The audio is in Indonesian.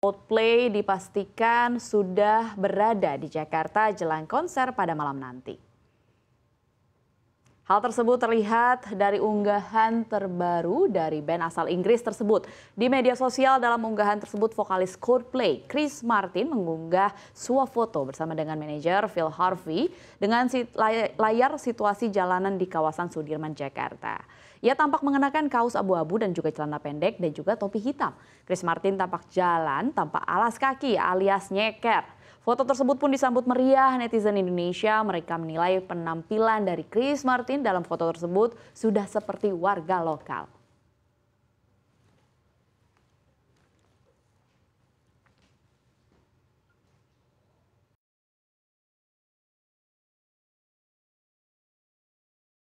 Coldplay dipastikan sudah berada di Jakarta jelang konser pada malam nanti. Hal tersebut terlihat dari unggahan terbaru dari band asal Inggris tersebut. Di media sosial dalam unggahan tersebut vokalis Coldplay Chris Martin mengunggah sebuah foto bersama dengan manajer Phil Harvey dengan layar situasi jalanan di kawasan Sudirman, Jakarta. Ia tampak mengenakan kaos abu-abu dan juga celana pendek dan juga topi hitam. Chris Martin tampak jalan tanpa alas kaki alias nyeker. Foto tersebut pun disambut meriah netizen Indonesia. Mereka menilai penampilan dari Chris Martin dalam foto tersebut sudah seperti warga lokal.